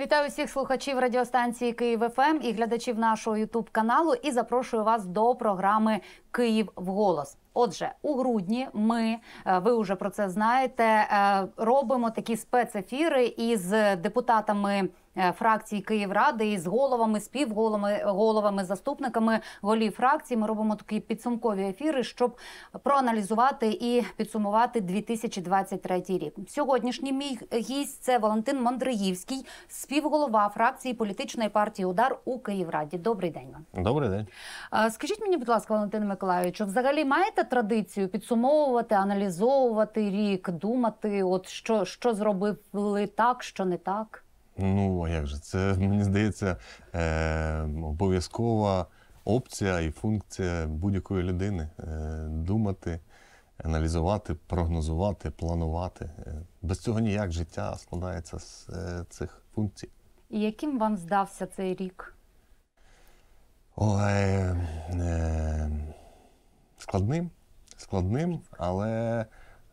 Вітаю всіх слухачів радіостанції Київ ФМ ем» і глядачів нашого Ютуб каналу. І запрошую вас до програми Київ вголос. Отже, у грудні ми е, ви вже про це знаєте. Е, робимо такі спецефіри із депутатами е, фракції Київради із головами, співголовами, головами, заступниками голів фракції. Ми робимо такі підсумкові ефіри, щоб проаналізувати і підсумувати 2023 рік. Сьогоднішній мій гість це Валентин Мандриївський, співголова фракції політичної партії Удар у Київраді. Добрий день. Добрий день. Скажіть мені, будь ласка, Валентин Миколаївичу, взагалі маєте традицію підсумовувати, аналізовувати рік, думати, от що що зробили так, що не так? Ну а як же це мені здається е, обов'язкова опція і функція будь-якої людини е, думати. Аналізувати, прогнозувати, планувати е, без цього ніяк життя складається з е, цих функцій. І яким вам здався цей рік? Ой, е, складним, складним, але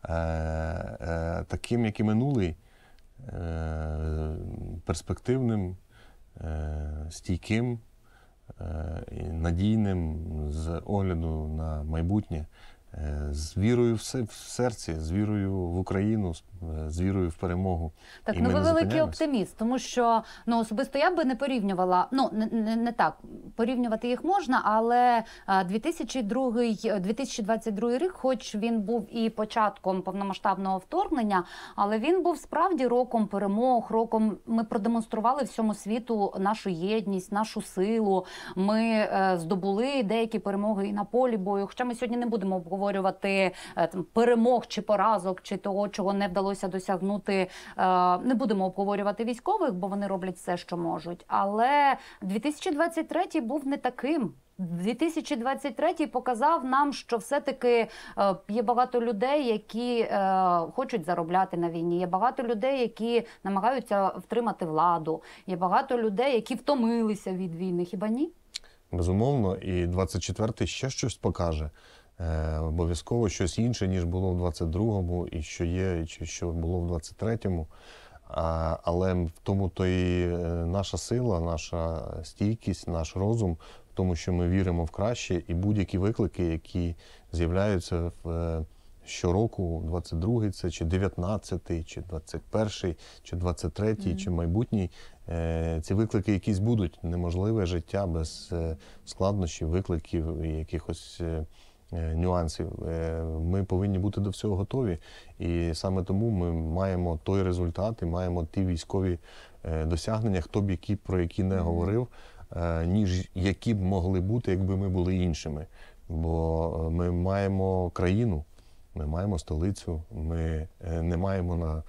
е, е, таким, як і минулий, е, перспективним, е, стійким, е, надійним з огляду на майбутнє. Е, з вірою в серці, з вірою в Україну, з е, вірою в перемогу. Так, ну, І ну ви великий оптиміст, тому що ну особисто я би не порівнювала. Ну не, не, не так порівнювати їх можна, але 2002, е, 2022 рік, хоч він був і початком повномасштабного вторгнення, але він був справді роком перемог. Роком ми продемонстрували всьому світу нашу єдність, нашу силу. Ми е, здобули деякі перемоги і на полі бою. Хоча ми сьогодні не будемо обговорювати обговорювати е, там перемог чи поразок, чи того, чого не вдалося досягнути. Е, не будемо обговорювати військових, бо вони роблять все, що можуть. Але 2023 був не таким. 2023 показав нам, що все-таки е, є багато людей, які хочуть заробляти на війні. Є багато людей, які намагаються втримати владу. Є багато людей, які втомилися від війни. Хіба ні? Безумовно, і 24-й ще щось покаже. Е, обов'язково щось інше, ніж було в 22-му, і що є, чи що було в 23-му. Але в тому то і е, наша сила, наша стійкість, наш розум, в тому, що ми віримо в краще, і будь-які виклики, які з'являються в. Е, щороку, 22-й це чи 19-й, чи 21-й, чи 23-й, mm чи майбутній. Ці виклики якісь будуть неможливе життя без складнощів, викликів, і якихось Е, нюансів. Е, ми повинні бути до всього готові, і саме тому ми маємо той результат і маємо ті військові е, досягнення, хто б які про які не говорив, ніж які б могли бути, якби ми були іншими. Бо ми маємо країну, ми маємо столицю, ми не маємо на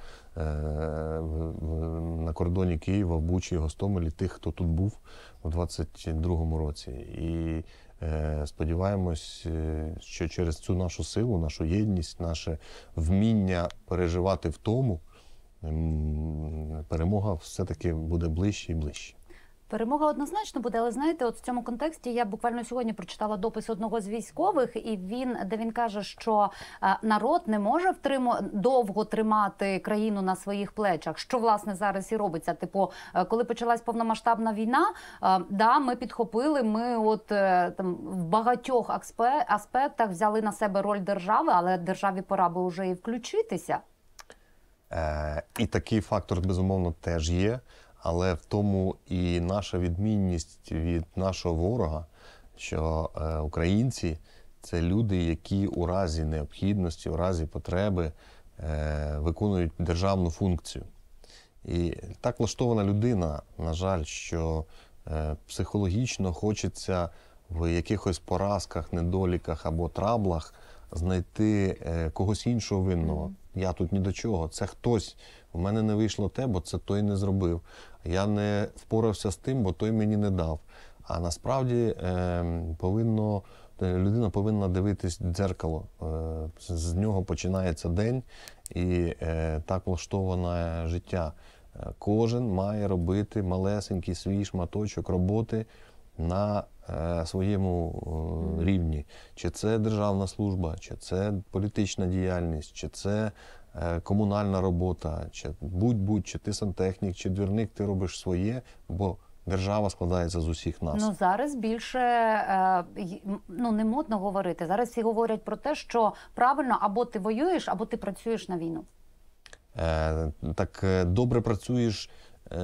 на кордоні Києва, в Бучі, Гостомелі, тих, хто тут був у 22-му році. І Е, сподіваємось, е, що через цю нашу силу, нашу єдність, наше вміння переживати в тому, перемога все-таки буде ближче і ближче. Перемога однозначно буде, але знаєте, от в цьому контексті я буквально сьогодні прочитала допис одного з військових, і він де він каже, що е, народ не може втримо довго тримати країну на своїх плечах. Що власне зараз і робиться? Типу, е, коли почалась повномасштабна війна, е, да, ми підхопили. Ми от там в багатьох аспектах взяли на себе роль держави, але державі пора би вже і включитися. Е, І такий фактор безумовно теж є. Але в тому і наша відмінність від нашого ворога, що е, українці це люди, які у разі необхідності, у разі потреби е, виконують державну функцію. І так влаштована людина, на жаль, що е, психологічно хочеться в якихось поразках, недоліках або траблах знайти когось іншого винного. Я тут ні до чого. Це хтось у мене не вийшло те, бо це той не зробив. Я не впорався з тим, бо той мені не дав. А насправді ем, повинно е, людина повинна дивитись дзеркало. Е, з нього починається день, і е, так влаштоване життя. Кожен має робити малесенький свій шматочок роботи на своєму рівні. Чи це державна служба, чи це політична діяльність, чи це Е, комунальна робота, чи будь-будь, чи ти сантехнік, чи двірник, ти робиш своє, бо держава складається з усіх нас. Ну зараз більше е, ну не модно говорити. Зараз всі говорять про те, що правильно або ти воюєш, або ти працюєш на війну. Е, так добре працюєш. Е,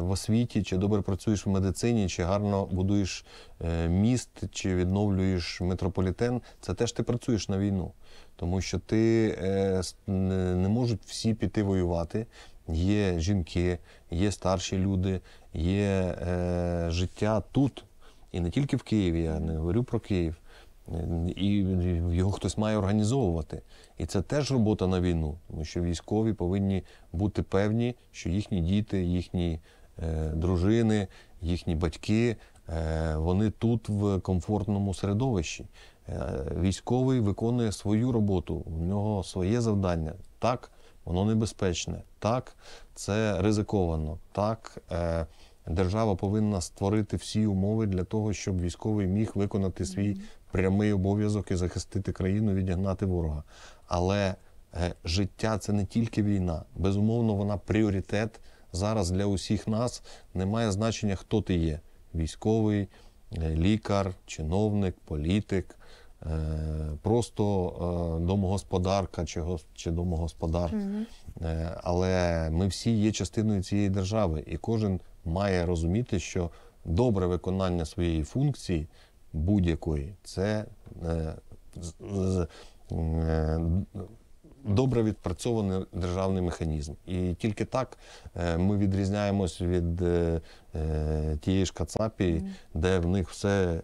в освіті, чи добре працюєш в медицині, чи гарно будуєш е, міст, чи відновлюєш метрополітен, це теж ти працюєш на війну, тому що ти е, не можуть всі піти воювати. Є жінки, є старші люди, є життя тут. І не тільки в Києві, я не говорю про Київ і його хтось має організовувати. І це теж робота на війну, тому що військові повинні бути певні, що їхні діти, їхні е, дружини, їхні батьки е, вони тут в комфортному середовищі. Е, військовий виконує свою роботу, у нього своє завдання. Так, воно небезпечне, так, це ризиковано. так, е, Держава повинна створити всі умови для того, щоб військовий міг виконати свій прямий обов'язок і захистити країну, відігнати ворога. Але е, життя це не тільки війна. Безумовно, вона пріоритет зараз для усіх нас. Немає значення, хто ти є: військовий, е, лікар, чиновник, політик. Е, просто домогосподарка чи чи домогосподар, mm -hmm. але ми всі є частиною цієї держави, і кожен має розуміти, що добре виконання своєї функції будь-якої. Це е, е, добре відпрацьований державний механізм. І тільки так е, ми відрізняємось від е, е тієї ж Кацапії, mm. де в них все.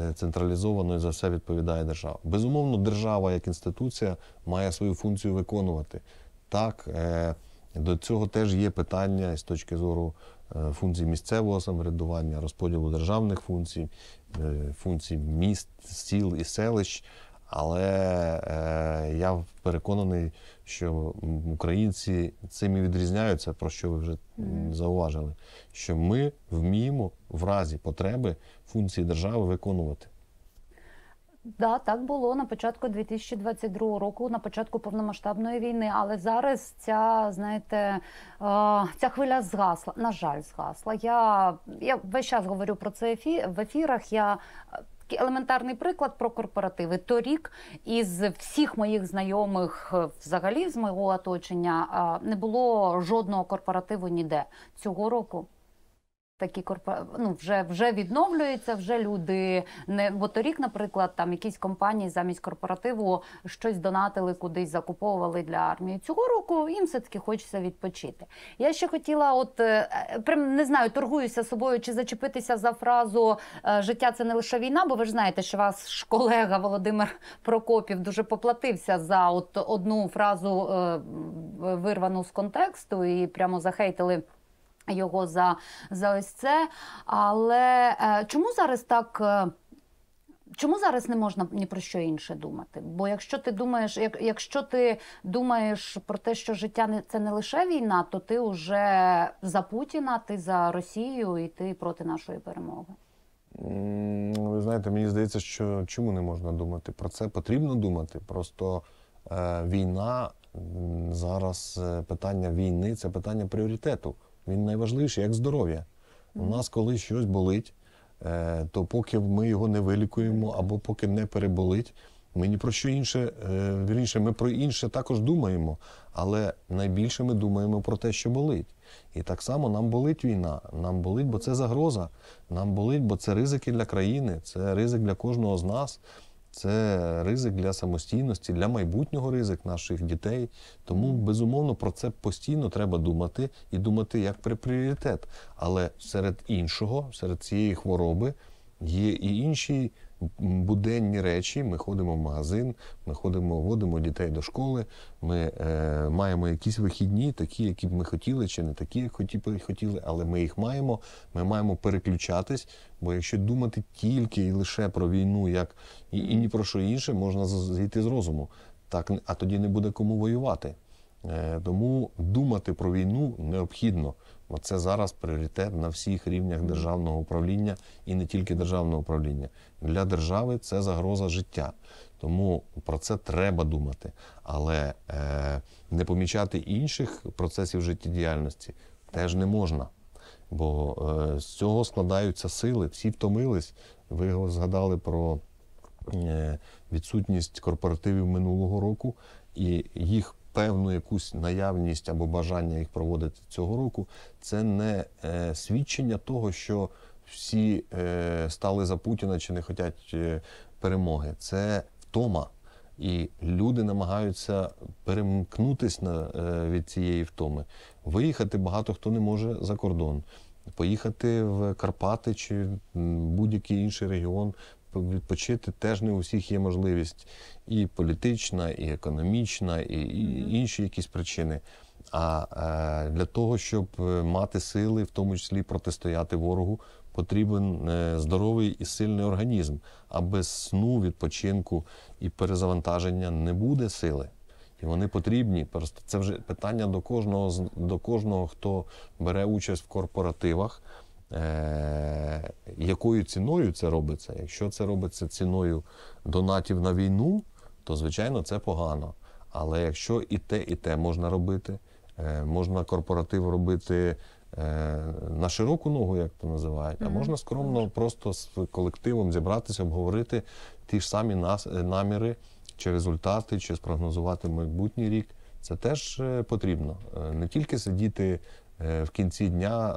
Е, централізовано і за все відповідає держава. Безумовно, держава як інституція має свою функцію виконувати. Так, е, до цього теж є питання з точки зору Е, функцій місцевого самоврядування, розподілу державних функцій, е, функцій міст, сіл і селищ. Але е, я переконаний, що українці цим і відрізняються, про що ви вже зауважили. Що ми вміємо в разі потреби функції держави виконувати. Да, так було на початку 2022 року, на початку повномасштабної війни. Але зараз ця знаєте, е, ця хвиля згасла. На жаль, згасла. Я я весь час говорю про це в ефірах. Я е, такий елементарний приклад про корпоративи. Торік із всіх моїх знайомих, е, взагалі з мого оточення, не було жодного корпоративу ніде цього року. Такі корпора... ну, вже вже відновлюються, вже люди не бо торік, наприклад, там якісь компанії замість корпоративу щось донатили кудись, закуповували для армії. Цього року їм все таки хочеться відпочити. Я ще хотіла, от е, е, прям не знаю, торгуюся собою чи зачепитися за фразу е, життя це не лише війна, бо ви ж знаєте, що ваш колега Володимир Прокопів дуже поплатився за от одну фразу вирвану з контексту і прямо захейтили його за, за ось це. Але е, чому зараз так? Е, чому зараз не можна ні про що інше думати? Бо якщо ти думаєш, як якщо ти думаєш про те, що життя не це не лише війна, то ти вже за Путіна, ти за Росію і ти проти нашої перемоги? Ви знаєте, мені здається, що чому не можна думати про це? Потрібно думати. Просто е, війна зараз е, питання війни це питання пріоритету. Він найважливіший, як здоров'я. У нас, коли щось болить, е, то поки ми його не вилікуємо або поки не переболить, ми ні про що інше, е, вірніше, ми про інше також думаємо, але найбільше ми думаємо про те, що болить. І так само нам болить війна, нам болить, бо це загроза, нам болить, бо це ризики для країни, це ризик для кожного з нас це ризик для самостійності, для майбутнього ризик наших дітей. Тому, безумовно, про це постійно треба думати і думати як про пріоритет. Але серед іншого, серед цієї хвороби є і інші буденні речі. Ми ходимо в магазин, ми ходимо, водимо дітей до школи. Ми е, маємо якісь вихідні, такі, які б ми хотіли, чи не такі, як хотіли, але ми їх маємо. Ми маємо переключатись. Бо якщо думати тільки і лише про війну, як і, і ні про що інше, можна зійти з розуму. Так а тоді не буде кому воювати. Е, тому думати про війну необхідно. Бо це зараз пріоритет на всіх рівнях державного управління і не тільки державного управління. Для держави це загроза життя. Тому про це треба думати. Але е, не помічати інших процесів життєдіяльності теж не можна. Бо е, з цього складаються сили, всі втомились. Ви згадали про е, відсутність корпоративів минулого року і їх певну якусь наявність або бажання їх проводити цього року, це не е, свідчення того, що всі е, стали за Путіна чи не хочуть е, перемоги. Це втома. І люди намагаються перемкнутися на, е, від цієї втоми. Виїхати багато хто не може за кордон. Поїхати в Карпати чи будь-який інший регіон відпочити теж не у всіх є можливість і політична, і економічна, і, і інші якісь причини. А е, для того, щоб е, мати сили, в тому числі протистояти ворогу, потрібен е, здоровий і сильний організм. А без сну, відпочинку і перезавантаження не буде сили. І вони потрібні. Просто це вже питання до кожного до кожного, хто бере участь в корпоративах. Е, якою ціною це робиться. Якщо це робиться ціною донатів на війну, то звичайно це погано. Але якщо і те, і те можна робити, е, можна корпоратив робити. Е, на широку ногу, як то називають, а можна скромно просто з колективом зібратися, обговорити ті ж самі наміри, чи результати, чи спрогнозувати майбутній рік. Це теж потрібно. Не тільки сидіти в кінці дня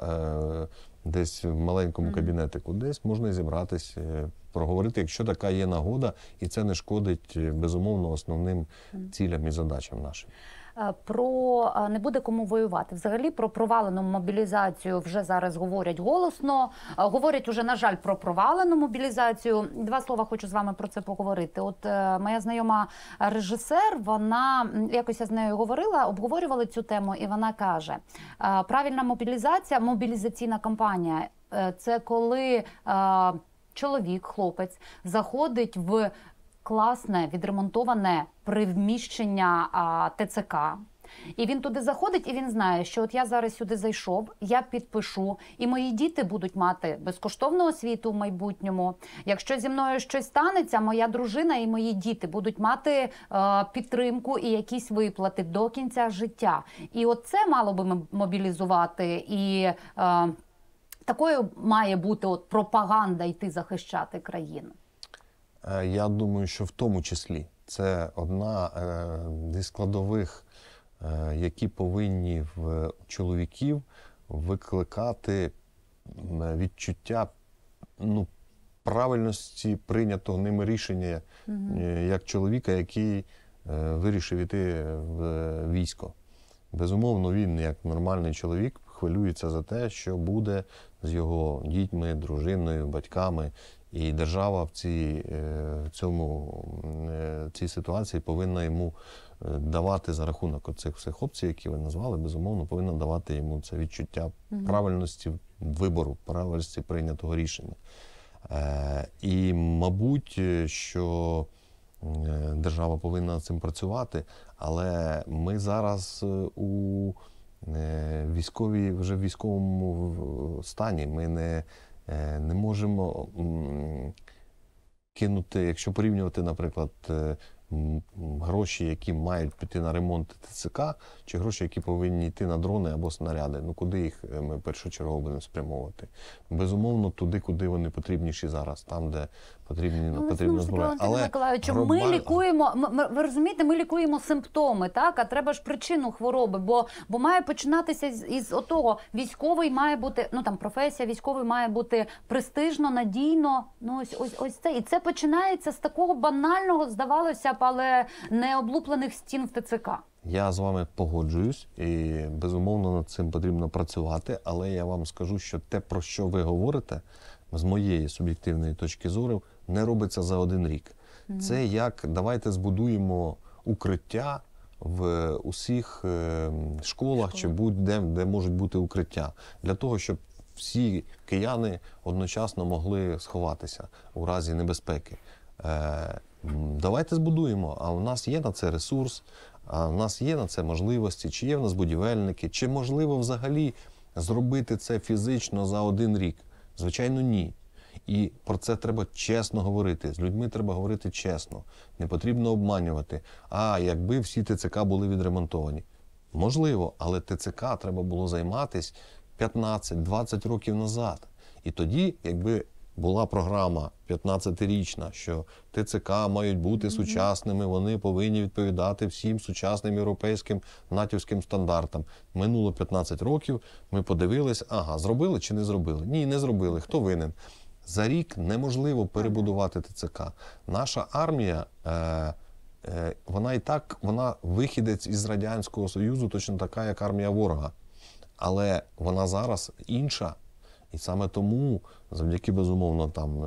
десь в маленькому кабінетику, десь можна зібратись, е, проговорити, якщо така є нагода, і це не шкодить е, безумовно основним цілям і задачам нашим. Е, про е, не буде кому воювати. Взагалі про провалену мобілізацію вже зараз говорять голосно. Е, говорять уже на жаль про провалену мобілізацію. Два слова хочу з вами про це поговорити. От моя знайома режисер, вона якось я з нею говорила, обговорювали цю тему, і вона каже: правильна мобілізація, мобілізаційна кампанія це коли. Чоловік, хлопець заходить в класне відремонтоване приміщення а, ТЦК. І він туди заходить, і він знає, що от я зараз сюди зайшов, я підпишу, і мої діти будуть мати безкоштовну освіту в майбутньому. Якщо зі мною щось станеться, моя дружина і мої діти будуть мати е, підтримку і якісь виплати до кінця життя. І от це мало би мобілізувати і. Е, Такою має бути от пропаганда йти захищати країну. Е, я думаю, що в тому числі це одна е, зі складових, е, які повинні в чоловіків викликати відчуття ну, правильності прийнятого ними рішення угу. як чоловіка, який вирішив іти в військо. Безумовно, він, як нормальний чоловік, хвилюється за те, що буде з його дітьми, дружиною, батьками і держава в цій е, в цьому е, в цій ситуації повинна йому е, давати за рахунок оцих всіх опцій, які ви назвали, безумовно, повинна давати йому це відчуття правильності вибору, правильності прийнятого рішення. І, мабуть, що держава повинна над цим працювати, але ми зараз у військовій вже в військовому стані. Ми не Е, не можемо кинути, якщо порівнювати, наприклад, е, гроші, які мають піти на ремонт ТЦК, чи гроші, які повинні йти на дрони або снаряди. Ну куди їх е, ми першочергово будемо спрямовувати? Безумовно, туди, куди вони потрібніші зараз, там, де потрібні ну, потрібна зброя. Але Миколаївичу, ми лікуємо. Ми, ви розумієте, ми лікуємо симптоми, так а треба ж причину хвороби, бо бо має починатися з із отого. Військовий має бути ну там професія, військовий має бути престижно, надійно. Ну ось ось ось це. І це починається з такого банального, здавалося б, але не облуплених стін в ТЦК. Я з вами погоджуюсь, і безумовно над цим потрібно працювати. Але я вам скажу, що те, про що ви говорите, з моєї суб'єктивної точки зору, не робиться за один рік. Це як давайте збудуємо укриття в е, усіх е, школах чи будь-де де можуть бути укриття для того, щоб всі кияни одночасно могли сховатися у разі небезпеки. Е, давайте збудуємо. А у нас є на це ресурс, а у нас є на це можливості, чи є в нас будівельники, чи можливо взагалі зробити це фізично за один рік? Звичайно, ні. І про це треба чесно говорити. З людьми треба говорити чесно. Не потрібно обманювати. А якби всі ТЦК були відремонтовані. Можливо, але ТЦК треба було займатися 15-20 років назад. І тоді, якби була програма 15-річна, що ТЦК мають бути сучасними, вони повинні відповідати всім сучасним європейським натівським стандартам. Минуло 15 років. Ми подивилися, ага, зробили чи не зробили? Ні, не зробили. Хто винен? За рік неможливо перебудувати ТЦК. Наша армія. Е, е, вона і так, вона вихідець із Радянського Союзу, точно така, як армія ворога. Але вона зараз інша. І саме тому, завдяки безумовно, там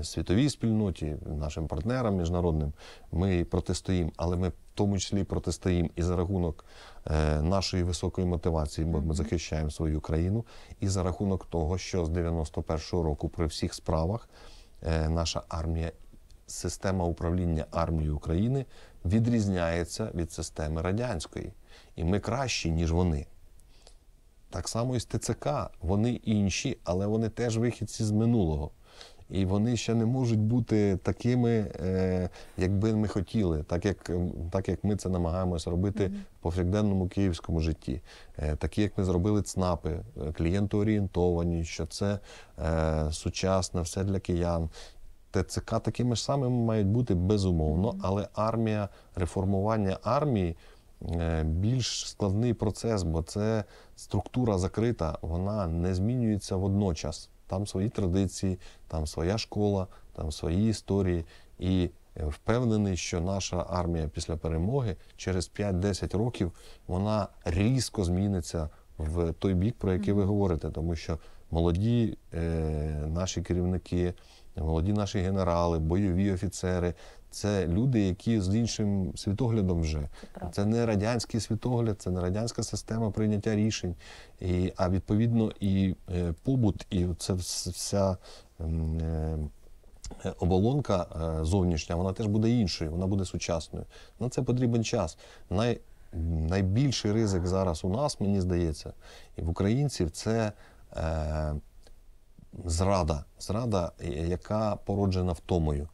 е, світовій спільноті, нашим партнерам міжнародним, ми протистоїмо. Але ми тому числі протистоїмо і за рахунок е, нашої високої мотивації, бо ми захищаємо свою країну, і за рахунок того, що з 91-го року при всіх справах е, наша армія, система управління армією України відрізняється від системи радянської, і ми кращі ніж вони. Так само і з ТЦК, вони інші, але вони теж вихідці з минулого і вони ще не можуть бути такими, е, як би ми хотіли, так як так як ми це намагаємося робити mm -hmm. в повсякденному київському житті. Е, такі, як ми зробили ЦНАПи, е, клієнтоорієнтовані, що це сучасне, все для киян. ТЦК такими ж самими мають бути безумовно, але армія реформування армії більш складний процес, бо це структура закрита, вона не змінюється водночас. Там свої традиції, там своя школа, там свої історії. І е, впевнений, що наша армія після перемоги через 5-10 років вона різко зміниться в той бік, про який ви говорите, тому що молоді е, наші керівники, молоді наші генерали, бойові офіцери, це люди, які з іншим світоглядом вже це, це не радянський світогляд, це не радянська система прийняття рішень, і а відповідно і е, побут, і це вся. Ем, е, оболонка е, зовнішня, вона теж буде іншою, вона буде сучасною. На це потрібен час. Най, Найбільший ризик зараз у нас, мені здається, і в українців це е, зрада, зрада, яка породжена втомою.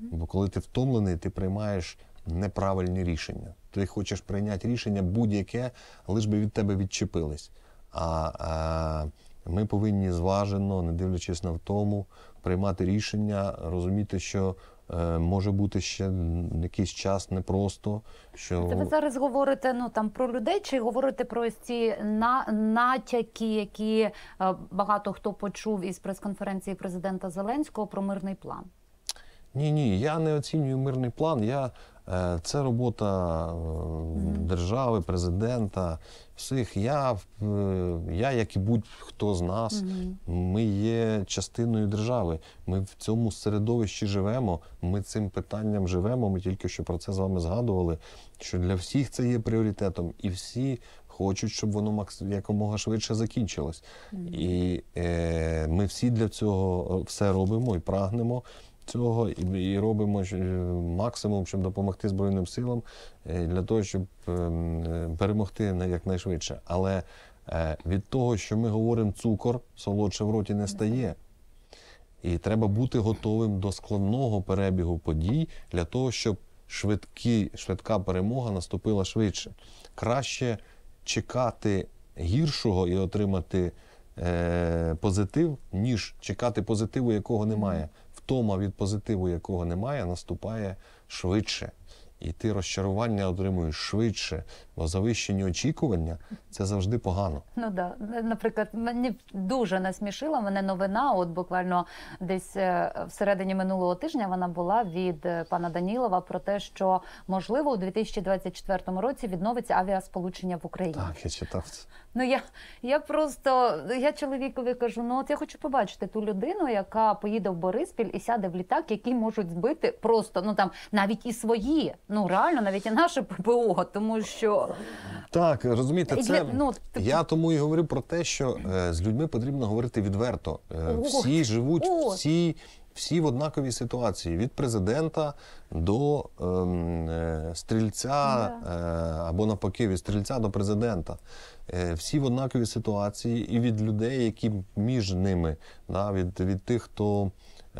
Бо коли ти втомлений, ти приймаєш неправильні рішення. Ти хочеш прийняти рішення будь-яке, лиш би від тебе відчепились. А, а ми повинні зважено, не дивлячись на втому, приймати рішення, розуміти, що. Е, може бути ще якийсь час непросто. Що це ви зараз говорите ну там про людей, чи говорите про ці на натяки, які е, багато хто почув із прес-конференції президента Зеленського про мирний план? Ні, ні, я не оцінюю мирний план. Я, е, Це робота е, держави, президента, всіх. Я, е, я як і будь-хто з нас, ми є частиною держави. Ми в цьому середовищі живемо. Ми цим питанням живемо. Ми тільки що про це з вами згадували. Що для всіх це є пріоритетом, і всі. Хочуть, щоб воно якомога швидше закінчилось, і е, ми всі для цього все робимо і прагнемо цього і, робимо е, максимум, щоб допомогти Збройним силам е, для того, щоб ем, е, перемогти якнайшвидше. Але від того, що ми говоримо цукор, солодше в роті не стає. І треба бути готовим до складного перебігу подій для того, щоб швидкі, швидка перемога наступила швидше. Краще чекати гіршого і отримати е, позитив, ніж чекати позитиву, якого немає втома від позитиву, якого немає, наступає швидше. І ти розчарування отримуєш швидше, бо завищені очікування це завжди погано. Ну да, наприклад, мені дуже насмішила мене новина. От буквально десь е, всередині минулого тижня вона була від е, пана Данілова про те, що можливо у 2024 році відновиться авіасполучення в Україні. Так, я читав це. Ну я я просто я чоловікові кажу: ну от я хочу побачити ту людину, яка поїде в Бориспіль і сяде в літак, який можуть збити просто ну там навіть і свої ну реально навіть і наше ППО, тому що так розумієте, це ну, типу... я тому і говорю про те, що е, з людьми потрібно говорити відверто. Е, всі живуть О! всі. Всі в однаковій ситуації від президента до ем, е, стрільця е, або навпаки від стрільця до президента. Е, всі в однаковій ситуації, і від людей, які між ними, да, від від тих, хто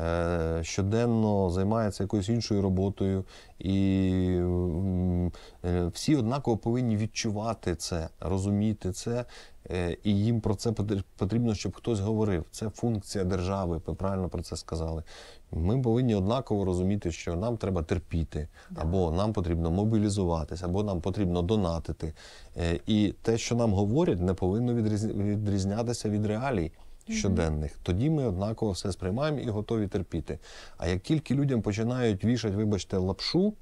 Е, щоденно займається якоюсь іншою роботою, і е, всі однаково повинні відчувати це, розуміти це, е, і їм про це потрібно, щоб хтось говорив. Це функція держави. Ви правильно про це сказали. Ми повинні однаково розуміти, що нам треба терпіти, або нам потрібно мобілізуватися, або нам потрібно донатити. І те, що нам говорять, не повинно відрізнятися від реалій щоденних. Тоді ми однаково все сприймаємо і готові терпіти. А як тільки людям починають вішати, вибачте, лапшу,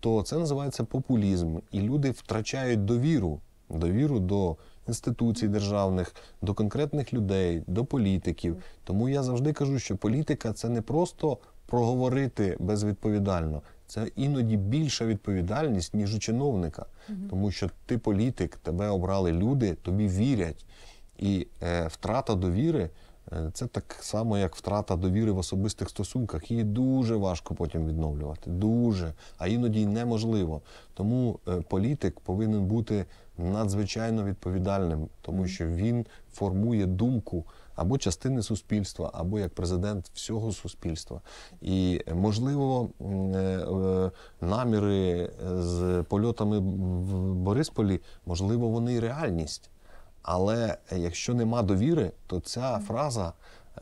то це називається популізм, і люди втрачають довіру, довіру до. Інституцій державних, до конкретних людей, до політиків. Тому я завжди кажу, що політика це не просто проговорити безвідповідально, це іноді більша відповідальність ніж у чиновника, тому що ти політик, тебе обрали люди, тобі вірять. І е, втрата довіри е, це так само, як втрата довіри в особистих стосунках. Її дуже важко потім відновлювати. Дуже, а іноді й неможливо. Тому е, політик повинен бути надзвичайно відповідальним, тому що він формує думку. Або частини суспільства, або як президент всього суспільства, і можливо е, е, наміри з польотами в Борисполі, можливо, вони реальність. Але е, якщо нема довіри, то ця фраза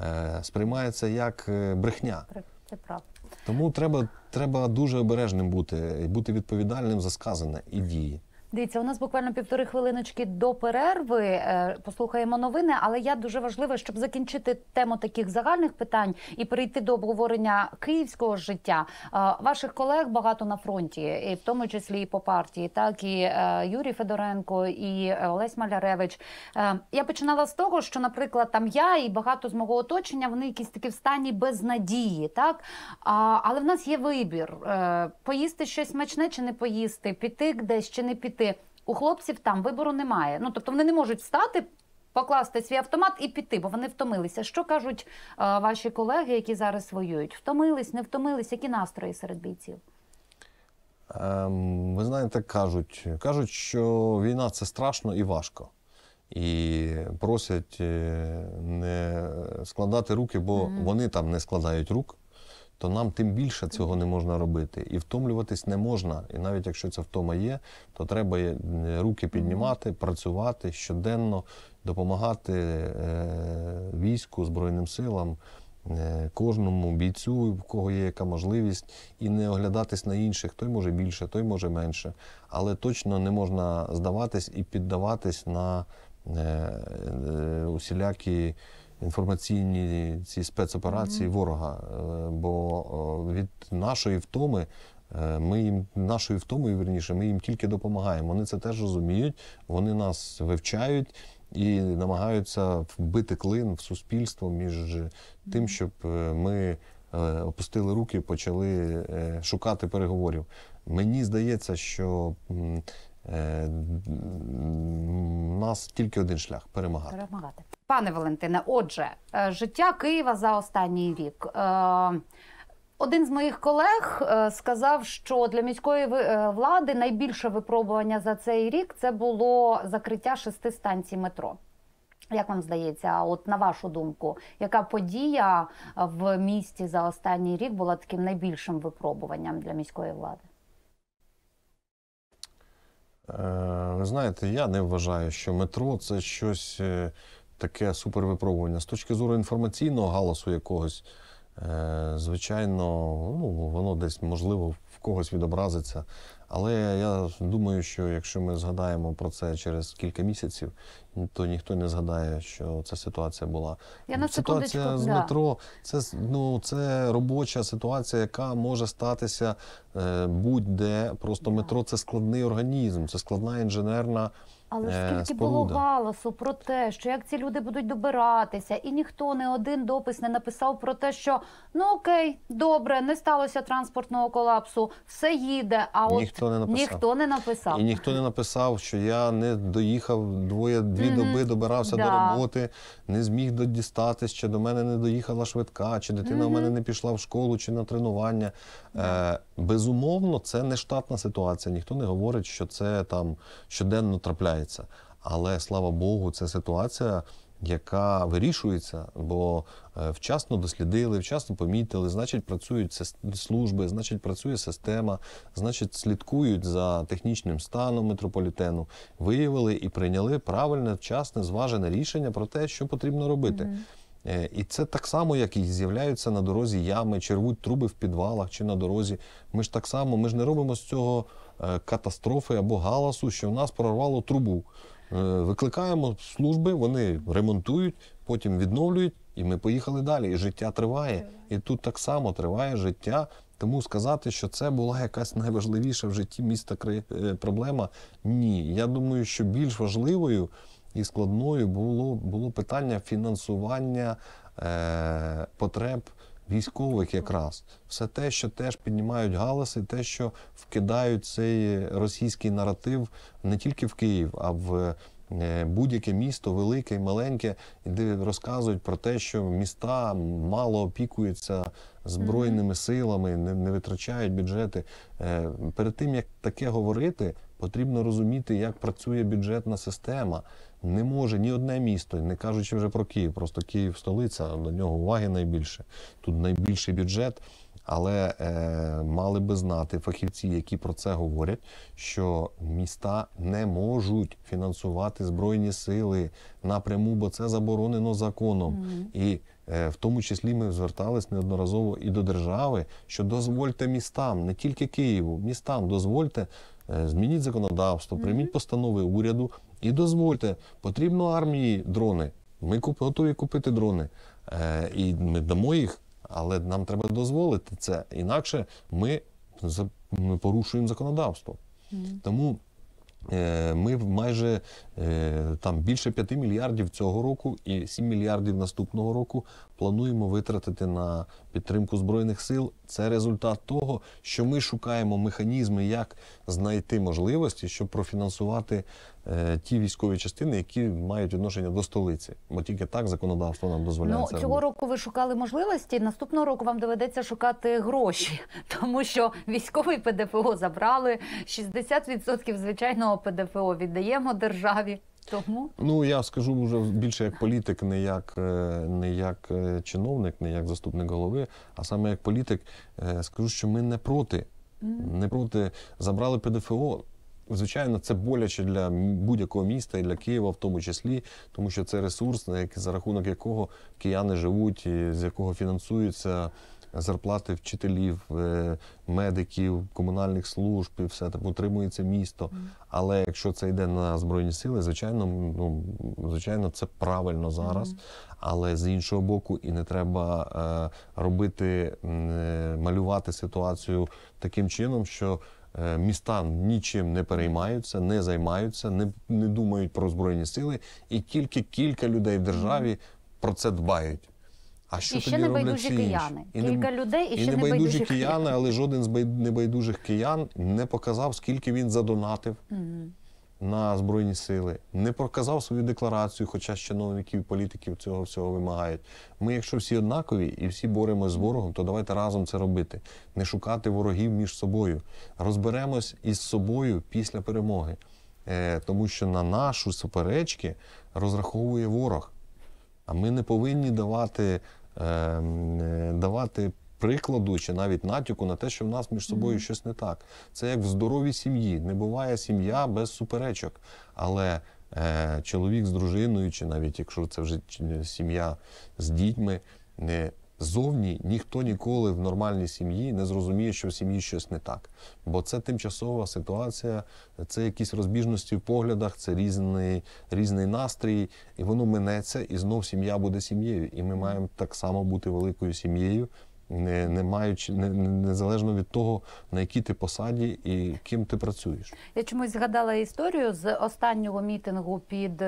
е, сприймається як е, брехня. Це правда. Тому треба треба дуже обережним бути бути відповідальним за сказане і дії. Дивіться, у нас буквально півтори хвилиночки до перерви. Е, послухаємо новини, але я дуже важлива, щоб закінчити тему таких загальних питань і перейти до обговорення київського життя. Е, ваших колег багато на фронті, і в тому числі і по партії, так і е, Юрій Федоренко і Олесь Маляревич. Я починала з того, що, наприклад, там я і багато з мого оточення вони якісь такі в стані безнадії, так але в нас є вибір: поїсти щось смачне чи не поїсти, піти десь чи не піти вибігти. У хлопців там вибору немає. Ну тобто вони не можуть встати, покласти свій автомат і піти, бо вони втомилися. Що кажуть а, е, ваші колеги, які зараз воюють? Втомились, не втомились? Які настрої серед бійців? Ем, ви знаєте, кажуть, кажуть, що війна це страшно і важко. І просять е, не складати руки, бо mm -hmm. вони там не складають рук то нам тим більше цього не можна робити. І втомлюватись не можна. І навіть якщо ця втома є, то треба е, руки піднімати, працювати щоденно, допомагати е, війську, Збройним силам. Е, кожному бійцю, в кого є яка можливість, і не оглядатись на інших, той може більше, той може менше. Але точно не можна здаватись і піддаватись на усілякі інформаційні ці спецоперації mm -hmm. ворога. Е, бо е, від нашої втоми е, ми їм нашою втомою верніше, ми їм тільки допомагаємо. Вони це теж розуміють, вони нас вивчають. І намагаються вбити клин в суспільство між тим, щоб ми опустили руки, почали шукати переговорів. Мені здається, що у нас тільки один шлях перемагати. перемагати. Пане Валентине, отже, е, життя Києва за останній рік. Е, один з моїх колег е, сказав, що для міської влади найбільше випробування за цей рік це було закриття шести станцій метро. Як вам здається, от на вашу думку, яка подія в місті за останній рік була таким найбільшим випробуванням для міської влади? Ви знаєте, я не вважаю, що метро це щось таке супервипробування. З точки зору інформаційного галасу якогось, е, звичайно, ну, воно десь можливо в когось відобразиться. Але я думаю, що якщо ми згадаємо про це через кілька місяців, то ніхто не згадає, що ця ситуація була. Я на ситуація з метро, да. це ну це робоча ситуація, яка може статися е, будь-де. Просто да. метро це складний організм, це складна інженерна. Але ж е, скільки було галасу про те, що як ці люди будуть добиратися, і ніхто не один допис не написав про те, що ну окей, добре, не сталося транспортного колапсу, все їде. А от ніхто не написав. Ніхто не написав. І ніхто не написав, що я не доїхав двоє дві mm -hmm. доби, добирався да. до роботи, не зміг додістатись, чи до мене не доїхала швидка, чи дитина mm -hmm. у мене не пішла в школу, чи на тренування. Е, Безумовно, це не штатна ситуація. Ніхто не говорить, що це там щоденно трапляє відбувається. Але слава Богу, це ситуація, яка вирішується, бо е, вчасно дослідили, вчасно помітили, значить, працюють служби, значить, працює система, значить, слідкують за технічним станом метрополітену, виявили і прийняли правильне, вчасне, зважене рішення про те, що потрібно робити. Е, і це так само, як і з'являються на дорозі ями, чи рвуть труби в підвалах, чи на дорозі. Ми ж так само, ми ж не робимо з цього Е, катастрофи або галасу, що в нас прорвало трубу. Е, викликаємо служби, вони ремонтують, потім відновлюють, і ми поїхали далі. І життя триває. І тут так само триває життя. Тому сказати, що це була якась найважливіша в житті міста е, проблема, ні. Я думаю, що більш важливою і складною було було питання фінансування е, потреб військових якраз все те, що теж піднімають галаси, те, що вкидають цей російський наратив не тільки в Київ, а в е, будь-яке місто, велике і маленьке, і де розказують про те, що міста мало опікуються збройними силами, не, не витрачають бюджети. Е, перед тим як таке говорити, потрібно розуміти, як працює бюджетна система не може ні одне місто, не кажучи вже про Київ, просто Київ столиця, до нього уваги найбільше. Тут найбільший бюджет, але е, мали би знати фахівці, які про це говорять, що міста не можуть фінансувати збройні сили напряму, бо це заборонено законом. Mm -hmm. І е, в тому числі ми звертались неодноразово і до держави, що дозвольте містам, не тільки Києву, містам дозвольте, е, змініть законодавство, прийміть постанови уряду і дозвольте, потрібно армії дрони. Ми готові купити дрони. Е, І ми дамо їх, але нам треба дозволити це. Інакше ми ми порушуємо законодавство. Mm. Тому е, ми майже е, там більше 5 мільярдів цього року і 7 мільярдів наступного року плануємо витратити на підтримку збройних сил. Це результат того, що ми шукаємо механізми, як знайти можливості, щоб профінансувати Е, ті військові частини, які мають відношення до столиці, бо тільки так законодавство нам дозволяє. Ну, це цього робити. року ви шукали можливості. Наступного року вам доведеться шукати гроші, тому що військовий ПДФО забрали 60% звичайного ПДФО віддаємо державі. Тому ну я скажу вже більше як політик, не як е, не як е, чиновник, не як заступник голови, а саме як політик, скажу, що ми не проти, не проти забрали ПДФО. Звичайно, це боляче для будь-якого міста і для Києва, в тому числі, тому що це ресурс, на як за рахунок якого кияни живуть, і з якого фінансуються зарплати вчителів, е, медиків, комунальних служб, і все так утримується місто. Але якщо це йде на збройні сили, звичайно, ну звичайно, це правильно зараз. Але з іншого боку, і не треба е, робити е, малювати ситуацію таким чином, що Е, міста нічим не переймаються, не займаються, не, не думають про збройні сили, і тільки кілька людей в державі про це дбають. А що і ще не байдужі кияни? І Кілька не, людей і, і ще не байдужі кияни, але жоден з небайдужих киян не показав, скільки він задонатив. Угу на Збройні сили, не проказав свою декларацію, хоча з чиновників, політиків цього всього вимагають. Ми, якщо всі однакові і всі боремося з ворогом, то давайте разом це робити, не шукати ворогів між собою. Розберемось із собою після перемоги, е, тому що на нашу суперечки розраховує ворог. А ми не повинні давати, ем, е, давати прикладу чи навіть натяку на те, що в нас між собою mm. щось не так. Це як в здоровій сім'ї. Не буває сім'я без суперечок. Але е, чоловік з дружиною, чи навіть якщо це вже е, сім'я з дітьми, не зовні ніхто ніколи в нормальній сім'ї не зрозуміє, що в сім'ї щось не так. Бо це тимчасова ситуація, це якісь розбіжності в поглядах, це різний, різний настрій, і воно минеться, і знов сім'я буде сім'єю. І ми маємо так само бути великою сім'єю не не маючи не, незалежно від того на якій ти посаді і ким ти працюєш. Я чомусь згадала історію з останнього мітингу під е,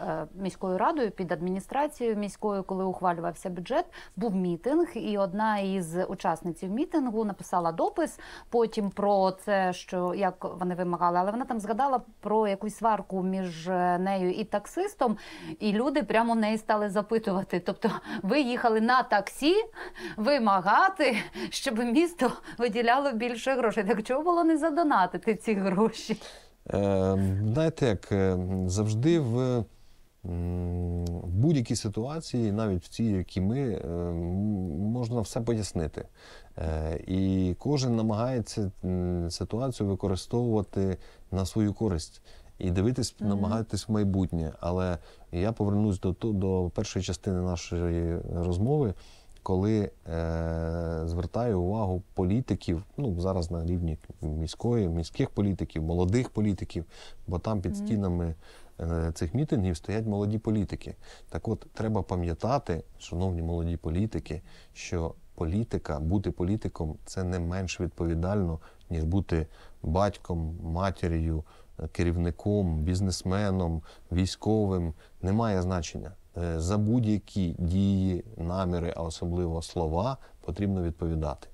е, міською радою, під адміністрацією міською, коли ухвалювався бюджет. Був мітинг, і одна із учасниців мітингу написала допис потім про це, що як вони вимагали, але вона там згадала про якусь сварку між е, нею і таксистом, і люди прямо в неї стали запитувати. Тобто, ви їхали на таксі, ви вимагати, щоб місто виділяло більше грошей. Так чого було не задонатити ці гроші? Е, Знаєте, як е, завжди в будь-якій ситуації, навіть в цій, які ми, е, можна все пояснити. Е, і кожен намагається ситуацію використовувати на свою користь. І дивитись, mm -hmm. намагатись в майбутнє, але я повернусь до до першої частини нашої розмови коли е, звертаю увагу політиків, ну зараз на рівні міської, міських політиків, молодих політиків, бо там під стінами е, цих мітингів стоять молоді політики. Так от треба пам'ятати, шановні молоді політики, що політика, бути політиком це не менш відповідально, ніж бути батьком, матір'ю, е, керівником, бізнесменом, військовим. Немає значення. Е, за будь-які дії, наміри, а особливо слова, потрібно відповідати.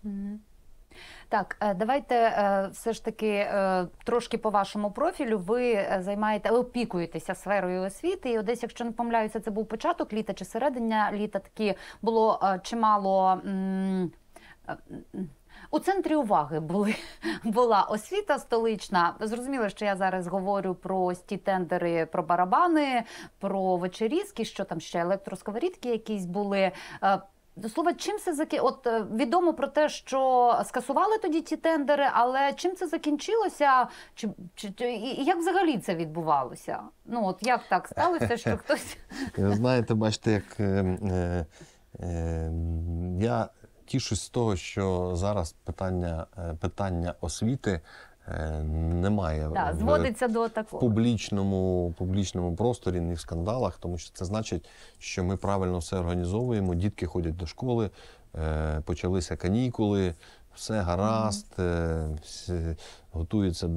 Так, е, давайте е, все ж таки трошки по вашому профілю. Ви займаєте, ви опікуєтеся сферою освіти, і десь, якщо не помиляюся, це був початок літа чи середина літа. Такі було чимало. У центрі уваги були була освіта столична. Зрозуміло, що я зараз говорю про ті тендери, про барабани, про вечерізки, що там ще електросковорідки якісь були. Е, до слова, чим це закі... От е, відомо про те, що скасували тоді ті тендери, але чим це закінчилося? Чи чи, і як взагалі це відбувалося? Ну от як так сталося, що хтось знаєте, бачите, як ем, е, е, я тішусь з того, що зараз питання е, питання освіти е, немає да, в, до такого. в публічному публічному просторі, не в скандалах, тому що це значить, що ми правильно все організовуємо, дітки ходять до школи, е, почалися канікули. Все гаразд, готується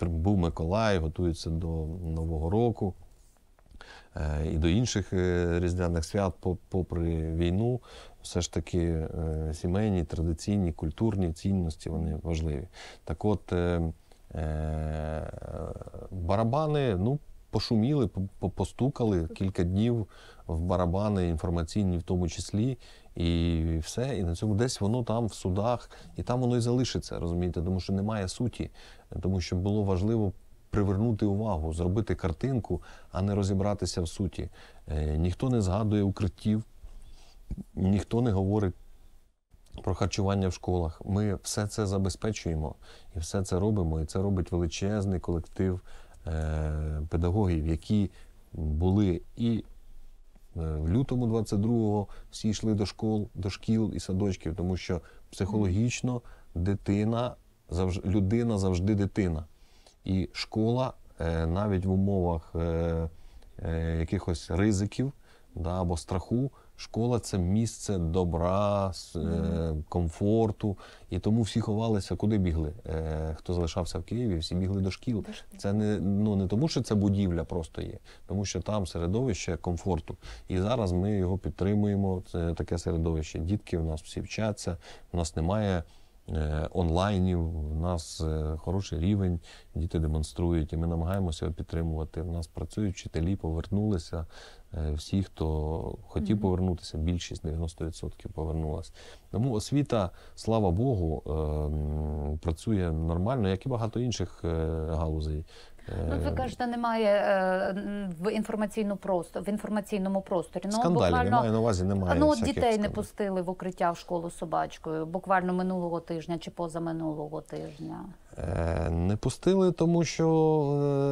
був Миколай, готується до Нового року і до інших різдвяних свят, попри війну все ж таки е, сімейні, традиційні, культурні цінності вони важливі. Так от е, е, барабани, ну. Пошуміли, постукали кілька днів в барабани інформаційні, в тому числі, і все. І на цьому десь воно там в судах, і там воно і залишиться, розумієте, тому що немає суті, тому що було важливо привернути увагу, зробити картинку, а не розібратися в суті. Ніхто не згадує укриттів ніхто не говорить про харчування в школах. Ми все це забезпечуємо і все це робимо. І це робить величезний колектив е, педагогів, які були і. Е, в лютому 22-го всі йшли до школ, до шкіл і садочків, тому що психологічно дитина завжди людина завжди дитина. І школа е, навіть в умовах якихось ризиків да, або страху Школа це місце добра, е, комфорту, і тому всі ховалися, куди бігли. Е, хто залишався в Києві, всі бігли до шкіл. Це не ну не тому, що це будівля просто є, тому що там середовище комфорту. І зараз ми його підтримуємо. Це таке середовище. Дітки у нас всі вчаться, у нас немає. Е, онлайнів. У нас е, хороший рівень, діти демонструють, і ми намагаємося його підтримувати. У нас працюють вчителі, повернулися. Е, всі, хто хотів повернутися, більшість 90% повернулася. Тому освіта, слава Богу, працює нормально, як і багато інших галузей. Ну, ви е, кажете, немає е, в інформаційну просто в інформаційному просторі. Ну, Скандалів буквально, немає на увазі, немає ну, дітей скандалів. не пустили в укриття в школу собачкою буквально минулого тижня чи позаминулого тижня. Е, не пустили, тому що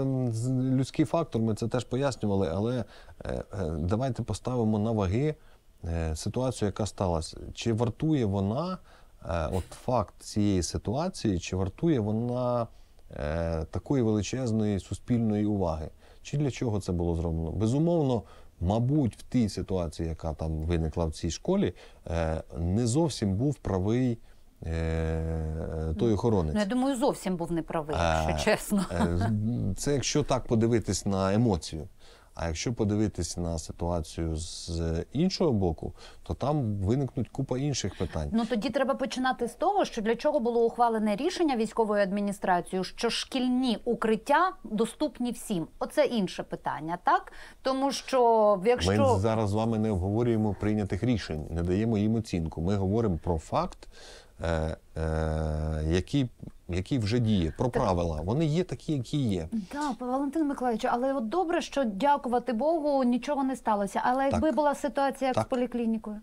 ем, людський фактор, ми це теж пояснювали, але давайте поставимо на ваги ситуацію, яка сталася. Чи вартує вона от факт цієї ситуації, чи вартує вона. Е, такої величезної суспільної уваги. Чи для чого це було зроблено? Безумовно, мабуть, в тій ситуації, яка там виникла в цій школі, е, не зовсім був правий. Е, той ну, охоронець. Ну, я думаю, зовсім був неправий, якщо чесно. Це якщо так подивитись на емоцію. А якщо подивитися на ситуацію з іншого боку, то там виникнуть купа інших питань. Ну тоді треба починати з того, що для чого було ухвалене рішення військової адміністрації, що шкільні укриття доступні всім. Оце інше питання, так тому що якщо ми зараз з вами не обговорюємо прийнятих рішень, не даємо їм оцінку. Ми говоримо про факт, е, е, який який вже діє, про так. правила. Вони є такі, які є. Так, Валентин Миколаївич, але от добре, що дякувати Богу, нічого не сталося. Але якби так. була ситуація як так. з поліклінікою.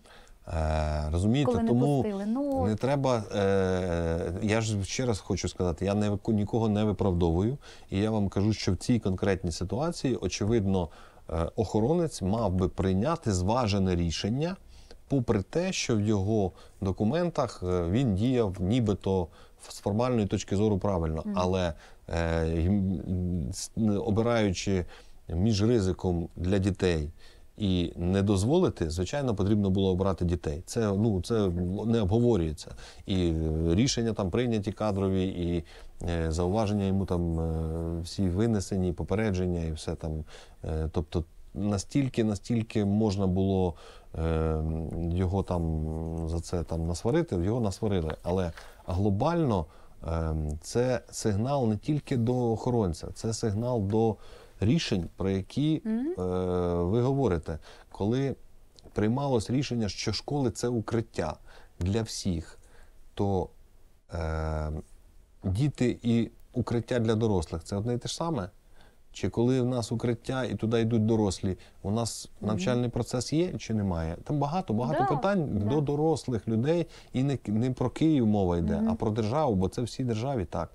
Е, розумієте, Коли не тому Ну... не треба. Е, я ж ще раз хочу сказати, я не нікого не виправдовую, і я вам кажу, що в цій конкретній ситуації, очевидно, е, охоронець мав би прийняти зважене рішення, попри те, що в його документах е, він діяв нібито з формальної точки зору правильно, але е, обираючи між ризиком для дітей. І не дозволити, звичайно, потрібно було обрати дітей. Це ну це не обговорюється. І е, рішення там прийняті кадрові, і е, зауваження йому там е, всі винесені, попередження, і все там. Е, тобто настільки, настільки можна було е, його там за це там насварити, його насварили. Але глобально ем, це сигнал не тільки до охоронця, це сигнал до рішень, про які е, ви говорите. Коли приймалось рішення, що школи це укриття для всіх, то ем, діти і укриття для дорослих це одне і те ж саме. Чи коли в нас укриття і туди йдуть дорослі, у нас навчальний процес є чи немає? Там багато багато да, питань да. до дорослих людей, і не не про Київ мова йде, mm -hmm. а про державу, бо це всі державі так.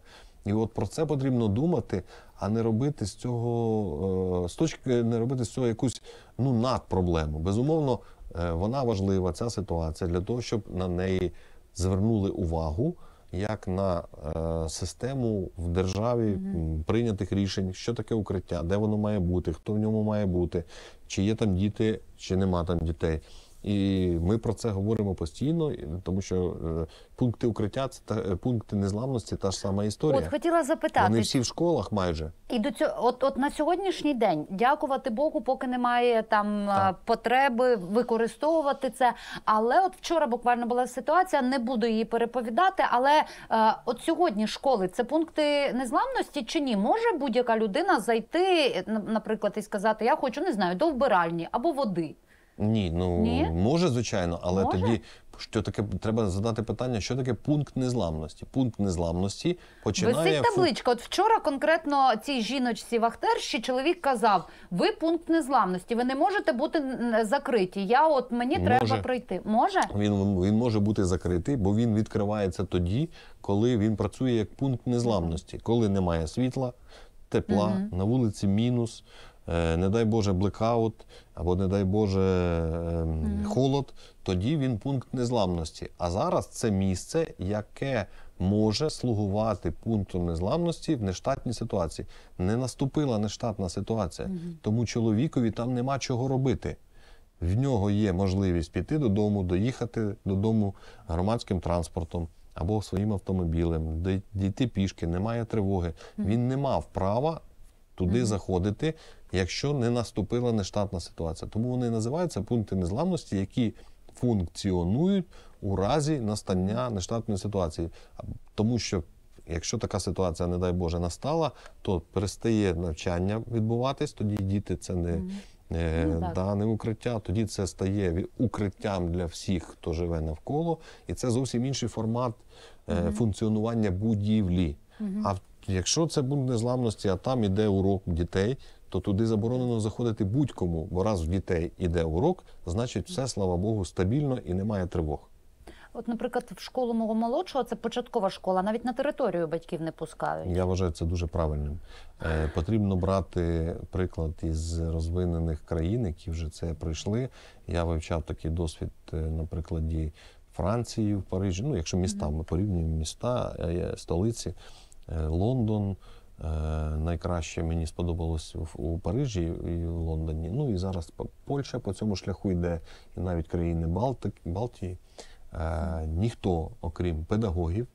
І от про це потрібно думати, а не робити з цього е, з точки не робити з цього якусь ну надпроблему. Безумовно, е, вона важлива ця ситуація для того, щоб на неї звернули увагу як на е, систему в державі угу. прийнятих рішень, що таке укриття, де воно має бути, хто в ньому має бути, чи є там діти, чи нема там дітей. І ми про це говоримо постійно, тому що е, пункти укриття це та е, пункти незламності, та ж сама історія. От хотіла запитати Вони всі в школах майже і до цього, от от на сьогоднішній день, дякувати Богу, поки немає там е, так. потреби використовувати це. Але от вчора буквально була ситуація, не буду її переповідати. Але е, от сьогодні школи це пункти незламності чи ні? Може будь-яка людина зайти, наприклад, і сказати: Я хочу не знаю, до вбиральні або води. Ні, ну Ні? може, звичайно, але може? тоді що таке треба задати питання, що таке пункт незламності. Пункт незламності починає Висить табличка. От вчора конкретно цій жіночці вахтерші чоловік казав: ви пункт незламності, ви не можете бути закриті. Я от мені може. треба прийти. Може він він може бути закритий, бо він відкривається тоді, коли він працює як пункт незламності, коли немає світла, тепла угу. на вулиці, мінус. Е, не дай Боже, блекаут або, не дай Боже, ем, холод, тоді він пункт незламності. А зараз це місце, яке може слугувати пунктом незламності в нештатній ситуації. Не наступила нештатна ситуація, тому чоловікові там нема чого робити. В нього є можливість піти додому, доїхати додому громадським транспортом або своїм автомобілем, дійти пішки, немає тривоги. Він не мав права туди mm. заходити, якщо не наступила нештатна ситуація. Тому вони називаються пункти незламності, які функціонують у разі настання нештатної ситуації, тому що. Якщо така ситуація, не дай Боже, настала, то перестає навчання відбуватись, тоді діти це не mm. е, ну, да, не укриття, тоді це стає укриттям для всіх, хто живе навколо, і це зовсім інший формат е, mm. функціонування будівлі. Mm А Якщо це бунт незламності, а там іде урок дітей, то туди заборонено заходити будь-кому, бо раз в дітей іде урок, значить все, слава Богу, стабільно і немає тривог. От, наприклад, в школу мого молодшого це початкова школа, навіть на територію батьків не пускають. Я вважаю це дуже правильним. Е, Потрібно брати приклад із розвинених країн, які вже це пройшли. Я вивчав такий досвід е, на прикладі Франції в Парижі. Ну, якщо міста ми порівнюємо міста, е, столиці. Е, Лондон. Е, найкраще мені сподобалось у Парижі і в Лондоні. Ну і зараз Польща по цьому шляху йде, і навіть країни Балтик, Балтії. Е, ніхто, окрім педагогів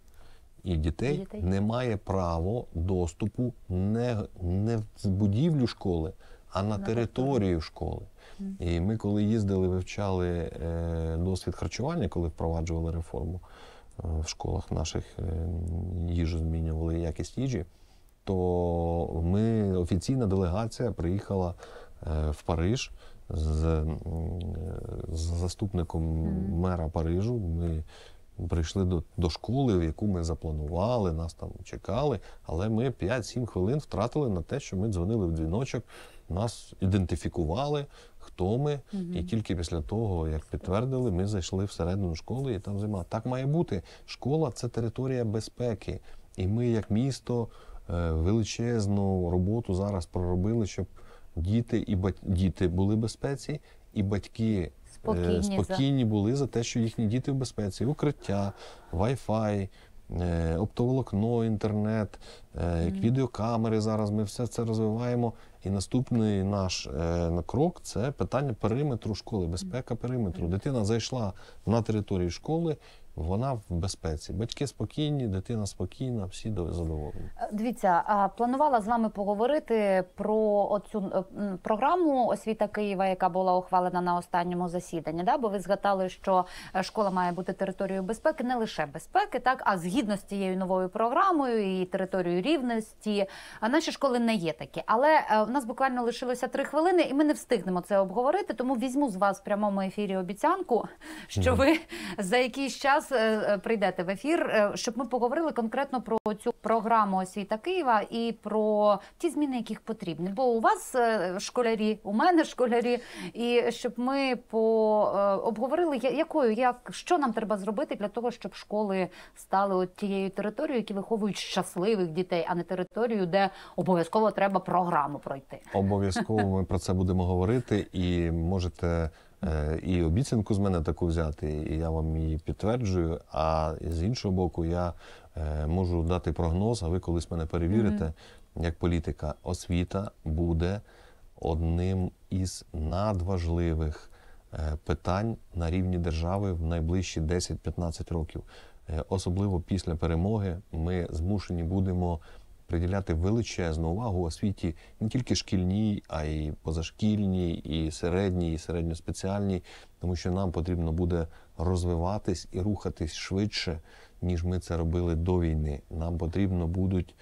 і дітей, дітей, не має права доступу не не в будівлю школи, а на, на територію школи. І ми, коли їздили, вивчали досвід харчування, коли впроваджували реформу в школах наших е, їжу змінювали якість їжі, то ми офіційна делегація приїхала е, в Париж з, з заступником мера Парижу. Ми Прийшли до до школи, яку ми запланували, нас там чекали. Але ми 5-7 хвилин втратили на те, що ми дзвонили в дзвіночок, нас ідентифікували, втоми, угу. і тільки після того, як підтвердили, ми зайшли всередину школи і там займали. Так має бути. Школа це територія безпеки. І ми, як місто, е, величезну роботу зараз проробили, щоб діти і бать... діти були в безпеці, і батьки е, спокійні, спокійні були за те, що їхні діти в безпеці, укриття, вай-фай. Е, оптоволокно, інтернет, е, як відеокамери. Зараз ми все це розвиваємо. І наступний наш е, крок це питання периметру школи, безпека периметру. Дитина зайшла на територію школи. Вона в безпеці. Батьки спокійні, дитина спокійна, всі задоволені. Е, дивіться, планувала з вами поговорити про цю е, програму освіта Києва, яка була ухвалена на останньому засіданні. Да? Бо ви згадали, що е, школа має бути територією безпеки, не лише безпеки, так а згідно з цією новою програмою і територією рівності. Наші школи не є такі. Але в нас буквально лишилося три хвилини, і ми не встигнемо це обговорити. Тому візьму з вас в прямому ефірі обіцянку, що ви за якийсь час вас е, е, прийдете в ефір, е, щоб ми поговорили конкретно про цю програму освіта Києва і про ті зміни, яких потрібні. Бо у вас школярі, у мене школярі, і щоб ми по обговорили, якою як що нам треба зробити для того, щоб школи стали от тією територією, які виховують щасливих дітей, а не територію, де обов'язково треба програму пройти. Обов'язково ми про це будемо говорити і можете. Е, і обіцянку з мене таку взяти, і я вам її підтверджую. А з іншого боку, я е, можу дати прогноз, а ви колись мене перевірите, mm -hmm. як політика. Освіта буде одним із надважливих е, питань на рівні держави в найближчі 10-15 років. Особливо після перемоги ми змушені будемо приділяти величезну увагу освіті не тільки шкільній, а й позашкільній, і середній, і середньоспеціальній, тому що нам потрібно буде розвиватись і рухатись швидше, ніж ми це робили до війни. Нам потрібно будуть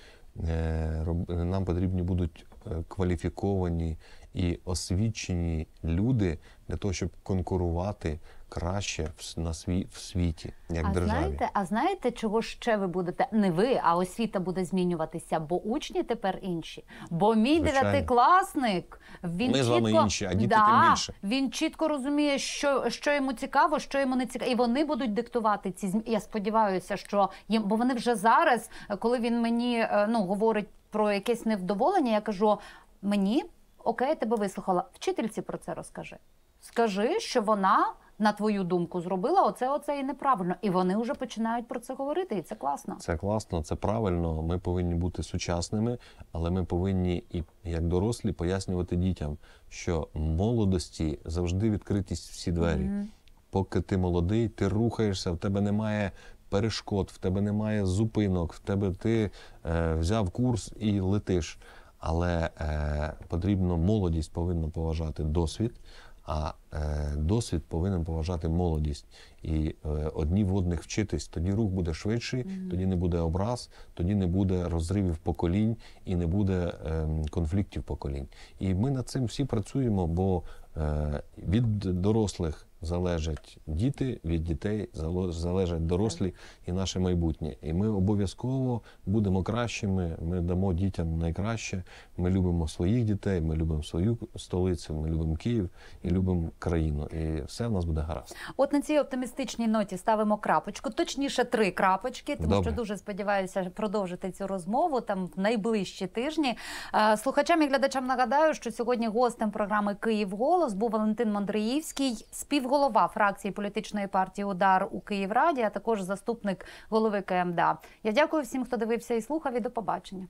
е, нам потрібні будуть е, кваліфіковані і освічені люди для того, щоб конкурувати краще в на свій в світі, як а державі. Знаєте, а знаєте, чого ще ви будете? Не ви, а освіта буде змінюватися, бо учні тепер інші. Бо мій дев'ятикласник він Ми чітко інші, а діти да, тим більше. Він чітко розуміє, що що йому цікаво, що йому не цікаво. І вони будуть диктувати ці зміни. Я сподіваюся, що їм, бо вони вже зараз, коли він мені е, ну говорить про якесь невдоволення, я кажу мені. Окей, я тебе вислухала. Вчительці про це розкажи. Скажи, що вона на твою думку зробила оце, оце і неправильно. І вони вже починають про це говорити, і це класно. Це класно, це правильно. Ми повинні бути сучасними, але ми повинні і як дорослі пояснювати дітям, що молодості завжди відкритість всі двері. mm Поки ти молодий, ти рухаєшся, в тебе немає. Перешкод, в тебе немає зупинок, в тебе ти е, взяв курс і летиш. Але е, потрібно молодість повинна поважати досвід. А е, досвід повинен поважати молодість і е, одні в одних вчитись. Тоді рух буде швидший, mm-hmm. тоді не буде образ, тоді не буде розривів поколінь і не буде е, конфліктів поколінь. І ми над цим всі працюємо, бо е, від дорослих залежать діти, від дітей залежать дорослі і наше майбутнє. І ми обов'язково будемо кращими. Ми дамо дітям найкраще. Ми любимо своїх дітей, ми любимо свою столицю, ми любимо Київ і любимо країну. І все в нас буде гаразд. От на цій оптимістичній ноті ставимо крапочку, точніше, три крапочки, тому Добре. що дуже сподіваюся продовжити цю розмову там в найближчі тижні. Е, слухачам і глядачам нагадаю, що сьогодні гостем програми Київ Голос був Валентин Мандриївський, спів співголова фракції політичної партії Удар у Київраді, а також заступник голови КМДА. Я дякую всім, хто дивився і слухав. І до побачення.